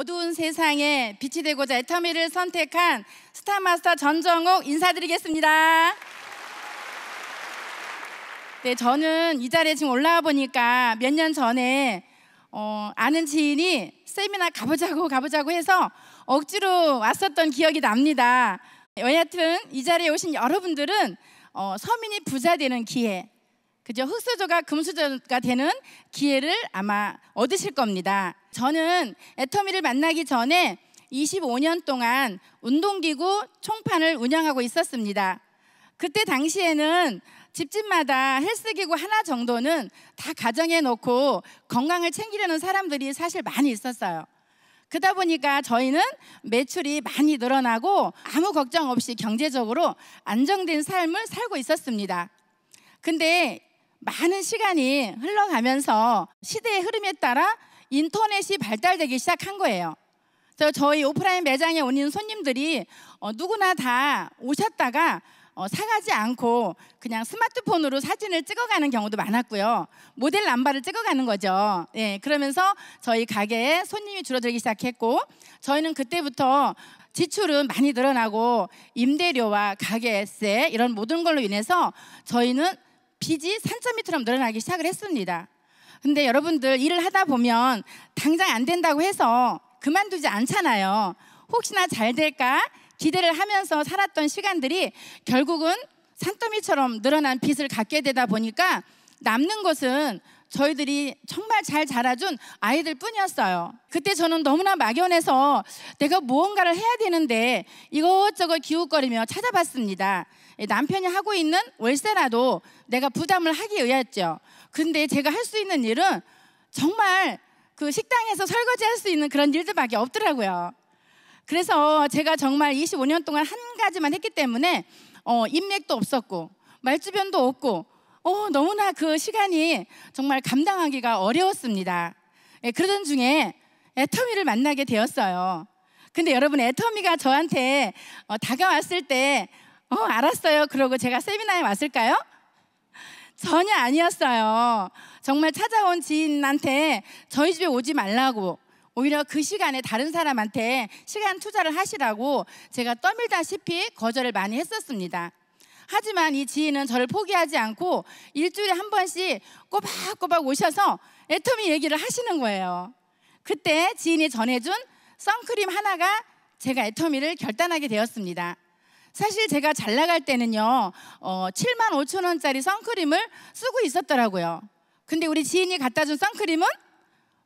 어두운 세상에 빛이 되고자 애터미를 선택한 스타마스터 전정욱 인사드리겠습니다. 네, 저는 이 자리에 지금 올라와 보니까 몇 년 전에 어, 아는 지인이 세미나 가보자고 가보자고 해서 억지로 왔었던 기억이 납니다. 여하튼 이 자리에 오신 여러분들은 어, 서민이 부자 되는 기회 그죠? 흙수저가 금수저가 되는 기회를 아마 얻으실 겁니다. 저는 애터미를 만나기 전에 25년 동안 운동기구 총판을 운영하고 있었습니다. 그때 당시에는 집집마다 헬스기구 하나 정도는 다 가정에 놓고 건강을 챙기려는 사람들이 사실 많이 있었어요. 그러다 보니까 저희는 매출이 많이 늘어나고 아무 걱정 없이 경제적으로 안정된 삶을 살고 있었습니다. 근데 많은 시간이 흘러가면서 시대의 흐름에 따라 인터넷이 발달되기 시작한 거예요. 그래서 저희 오프라인 매장에 오는 손님들이 어, 누구나 다 오셨다가 어, 사가지 않고 그냥 스마트폰으로 사진을 찍어가는 경우도 많았고요. 모델 남바를 찍어가는 거죠. 예, 그러면서 저희 가게에 손님이 줄어들기 시작했고 저희는 그때부터 지출은 많이 늘어나고 임대료와 가게세 이런 모든 걸로 인해서 저희는 빚이 산점 밑으로 늘어나기 시작을 했습니다. 근데 여러분들 일을 하다 보면 당장 안 된다고 해서 그만두지 않잖아요. 혹시나 잘 될까 기대를 하면서 살았던 시간들이 결국은 산더미처럼 늘어난 빚을 갖게 되다 보니까 남는 것은 저희들이 정말 잘 자라준 아이들 뿐이었어요. 그때 저는 너무나 막연해서 내가 무언가를 해야 되는데 이것저것 기웃거리며 찾아봤습니다. 남편이 하고 있는 월세라도 내가 부담을 하기 위했죠. 근데 제가 할 수 있는 일은 정말 그 식당에서 설거지 할 수 있는 그런 일들밖에 없더라고요. 그래서 제가 정말 25년 동안 한 가지만 했기 때문에 어, 인맥도 없었고 말주변도 없고 어, 너무나 그 시간이 정말 감당하기가 어려웠습니다. 예, 그러던 중에 애터미를 만나게 되었어요. 근데 여러분 애터미가 저한테 어, 다가왔을 때 어, 알았어요. 그러고 제가 세미나에 왔을까요? 전혀 아니었어요. 정말 찾아온 지인한테 저희 집에 오지 말라고 오히려 그 시간에 다른 사람한테 시간 투자를 하시라고 제가 떠밀다시피 거절을 많이 했었습니다. 하지만 이 지인은 저를 포기하지 않고 일주일에 한 번씩 꼬박꼬박 오셔서 애터미 얘기를 하시는 거예요. 그때 지인이 전해준 선크림 하나가 제가 애터미를 결단하게 되었습니다. 사실 제가 잘 나갈 때는요, 어, 7만 5천 원짜리 선크림을 쓰고 있었더라고요. 근데 우리 지인이 갖다 준 선크림은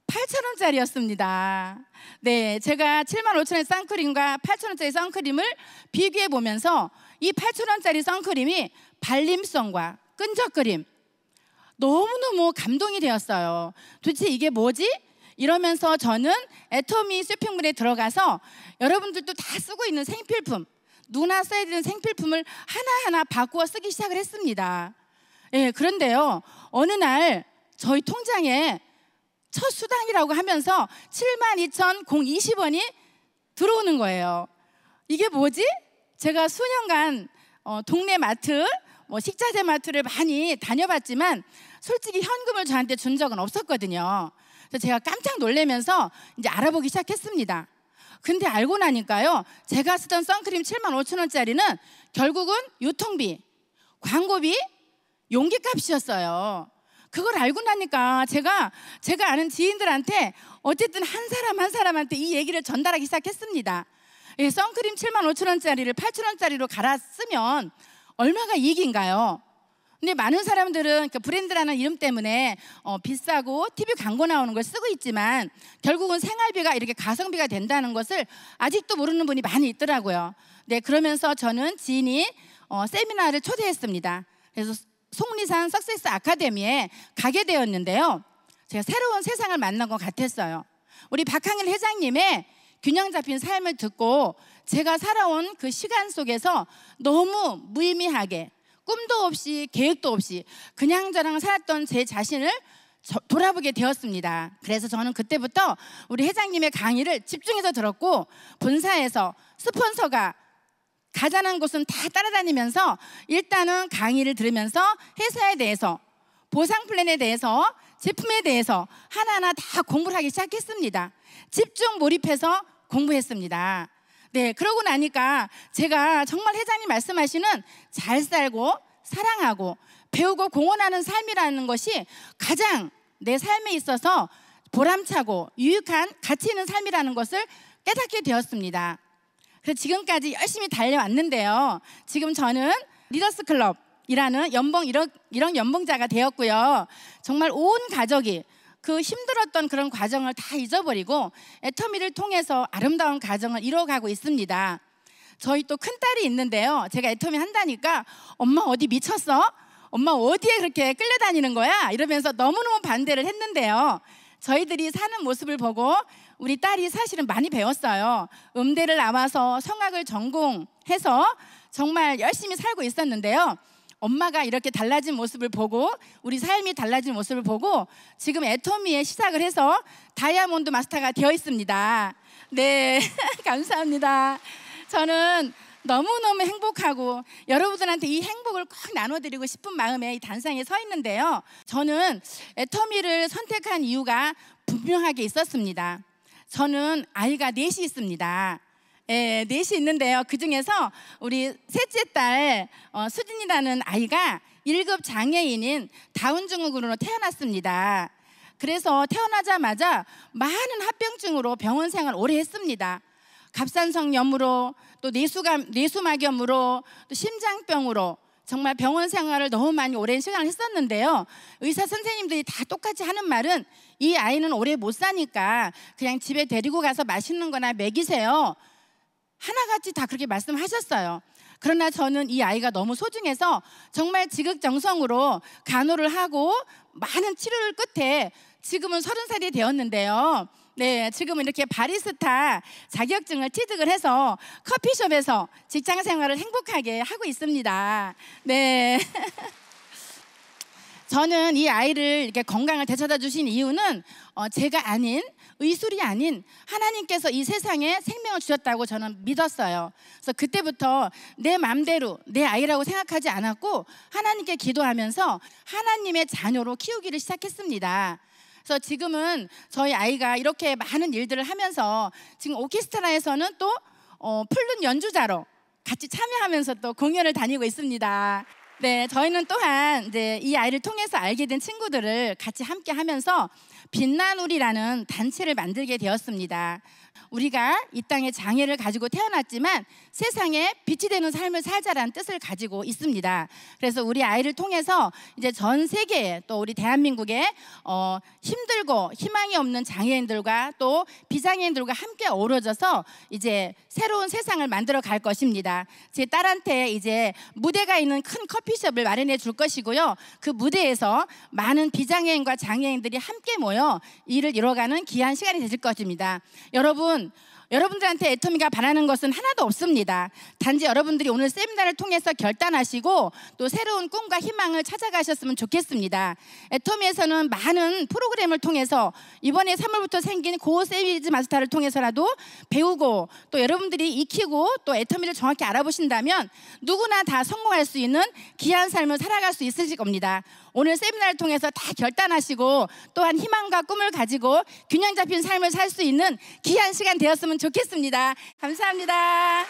8천 원짜리였습니다. 네, 제가 7만 5천 원의 선크림과 8천 원짜리 선크림을 비교해 보면서 이 8천 원짜리 선크림이 발림성과 끈적거림 너무너무 감동이 되었어요. 도대체 이게 뭐지? 이러면서 저는 애터미 쇼핑몰에 들어가서 여러분들도 다 쓰고 있는 생필품 누나 써야 되는 생필품을 하나하나 바꾸어 쓰기 시작을 했습니다. 예, 그런데요. 어느 날 저희 통장에 첫 수당이라고 하면서 72,020원이 들어오는 거예요. 이게 뭐지? 제가 수년간 어, 동네 마트, 뭐 식자재 마트를 많이 다녀봤지만 솔직히 현금을 저한테 준 적은 없었거든요. 그래서 제가 깜짝 놀래면서 이제 알아보기 시작했습니다. 근데 알고 나니까요. 제가 쓰던 선크림 7만 5천 원짜리는 결국은 유통비, 광고비, 용기값이었어요. 그걸 알고 나니까 제가 제가 아는 지인들한테 어쨌든 한 사람 한 사람한테 이 얘기를 전달하기 시작했습니다. 선크림 7만 5천 원짜리를 8천 원짜리로 갈았으면 얼마가 이익인가요? 근데 많은 사람들은 그 브랜드라는 이름 때문에 어, 비싸고 TV 광고 나오는 걸 쓰고 있지만 결국은 생활비가 이렇게 가성비가 된다는 것을 아직도 모르는 분이 많이 있더라고요. 네, 그러면서 저는 지인이 어, 세미나를 초대했습니다. 그래서 속리산 석세스 아카데미에 가게 되었는데요. 제가 새로운 세상을 만난 것 같았어요. 우리 박항일 회장님의 균형 잡힌 삶을 듣고 제가 살아온 그 시간 속에서 너무 무의미하게 꿈도 없이 계획도 없이 그냥 저랑 살았던 제 자신을 저, 돌아보게 되었습니다. 그래서 저는 그때부터 우리 회장님의 강의를 집중해서 들었고 본사에서 스폰서가 가자는 곳은 다 따라다니면서 일단은 강의를 들으면서 회사에 대해서 보상 플랜에 대해서 제품에 대해서 하나하나 다 공부를 하기 시작했습니다. 집중 몰입해서 공부했습니다. 네, 그러고 나니까 제가 정말 회장님 말씀하시는 잘 살고 사랑하고 배우고 공헌하는 삶이라는 것이 가장 내 삶에 있어서 보람차고 유익한 가치 있는 삶이라는 것을 깨닫게 되었습니다. 그래서 지금까지 열심히 달려왔는데요. 지금 저는 리더스 클럽이라는 연봉 이런, 이런 연봉자가 되었고요. 정말 온 가족이 그 힘들었던 그런 과정을 다 잊어버리고 애터미를 통해서 아름다운 가정을 이뤄가고 있습니다. 저희 또 큰딸이 있는데요. 제가 애터미 한다니까 엄마 어디 미쳤어? 엄마 어디에 그렇게 끌려다니는 거야? 이러면서 너무너무 반대를 했는데요. 저희들이 사는 모습을 보고 우리 딸이 사실은 많이 배웠어요. 음대를 나와서 성악을 전공해서 정말 열심히 살고 있었는데요. 엄마가 이렇게 달라진 모습을 보고 우리 삶이 달라진 모습을 보고 지금 애터미에 시작을 해서 다이아몬드 마스터가 되어 있습니다. 네, 감사합니다. 저는 너무너무 행복하고 여러분들한테 이 행복을 꼭 나눠드리고 싶은 마음에 이 단상에 서 있는데요. 저는 애터미를 선택한 이유가 분명하게 있었습니다. 저는 아이가 넷이 있습니다. 예, 넷이 있는데요. 그 중에서 우리 셋째 딸 어, 수진이라는 아이가 1급 장애인인 다운 증후군으로 태어났습니다. 그래서 태어나자마자 많은 합병증으로 병원 생활 오래 했습니다. 갑상선염으로 또 뇌수감, 뇌수막염으로 또 심장병으로 정말 병원 생활을 너무 많이 오랜 시간을 했었는데요. 의사 선생님들이 다 똑같이 하는 말은 이 아이는 오래 못 사니까 그냥 집에 데리고 가서 맛있는 거나 먹이세요. 하나같이 다 그렇게 말씀하셨어요. 그러나 저는 이 아이가 너무 소중해서 정말 지극정성으로 간호를 하고 많은 치료를 끝에 지금은 서른 살이 되었는데요. 네, 지금은 이렇게 바리스타 자격증을 취득을 해서 커피숍에서 직장 생활을 행복하게 하고 있습니다. 네. 저는 이 아이를 이렇게 건강을 되찾아 주신 이유는 어, 제가 아닌 의술이 아닌 하나님께서 이 세상에 생명을 주셨다고 저는 믿었어요. 그래서 그때부터 내 맘대로 내 아이라고 생각하지 않았고 하나님께 기도하면서 하나님의 자녀로 키우기를 시작했습니다. 그래서 지금은 저희 아이가 이렇게 많은 일들을 하면서 지금 오케스트라에서는 또 어, 플룻 연주자로 같이 참여하면서 또 공연을 다니고 있습니다. 네, 저희는 또한 이제 이 아이를 통해서 알게 된 친구들을 같이 함께 하면서 빛난 우리라는 단체를 만들게 되었습니다. 우리가 이 땅에 장애를 가지고 태어났지만 세상에 빛이 되는 삶을 살자라는 뜻을 가지고 있습니다. 그래서 우리 아이를 통해서 이제 전 세계에 또 우리 대한민국의 어, 힘들고 희망이 없는 장애인들과 또 비장애인들과 함께 어우러져서 이제 새로운 세상을 만들어 갈 것입니다. 제 딸한테 이제 무대가 있는 큰 커피 커피숍을 마련해 줄 것이고요. 그 무대에서 많은 비장애인과 장애인들이 함께 모여 일을 이뤄가는 귀한 시간이 되실 것입니다. 여러분, 여러분들한테 애터미가 바라는 것은 하나도 없습니다. 단지 여러분들이 오늘 세미나를 통해서 결단하시고 또 새로운 꿈과 희망을 찾아가셨으면 좋겠습니다. 애터미에서는 많은 프로그램을 통해서 이번에 3월부터 생긴 고 세미즈 마스터를 통해서라도 배우고 또 여러분들이 익히고 또 애터미를 정확히 알아보신다면 누구나 다 성공할 수 있는 귀한 삶을 살아갈 수 있으실 겁니다. 오늘 세미나를 통해서 다 결단하시고 또한 희망과 꿈을 가지고 균형 잡힌 삶을 살 수 있는 귀한 시간 되었으면 좋겠습니다. 감사합니다.